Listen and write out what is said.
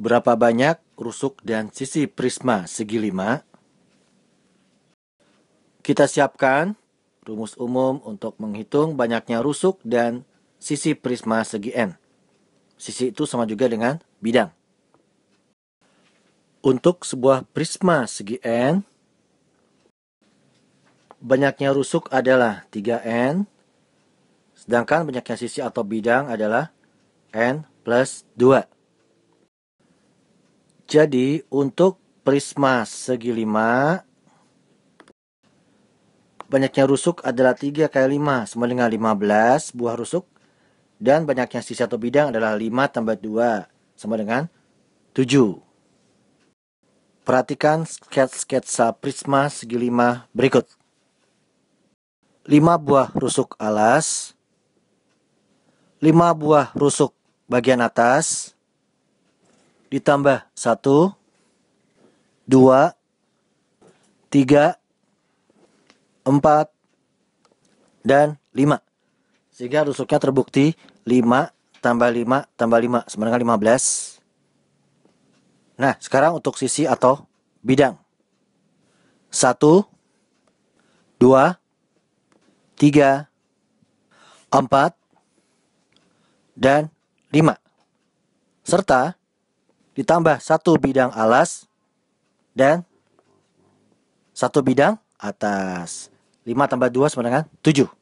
Berapa banyak rusuk dan sisi prisma segi lima? Kita siapkan rumus umum untuk menghitung banyaknya rusuk dan sisi prisma segi n. Sisi itu sama juga dengan bidang. Untuk sebuah prisma segi n, banyaknya rusuk adalah 3n, sedangkan banyaknya sisi atau bidang adalah n plus 2. Jadi untuk prisma segi 5 banyaknya rusuk adalah 3 kali 5 sama dengan 15 buah rusuk dan banyaknya sisi atau bidang adalah 5 tambah 2 sama dengan 7. Perhatikan sketsa prisma segi 5 berikut. 5 buah rusuk alas, 5 buah rusuk bagian atas, ditambah 1, 2, 3, 4, dan 5. Sehingga rusuknya terbukti 5 tambah 5 tambah 5 sama dengan 15. Nah, sekarang untuk sisi atau bidang. 1, 2, 3, 4, dan 5. Serta ditambah satu bidang alas dan satu bidang atas. 5 tambah 2 sama dengan 7.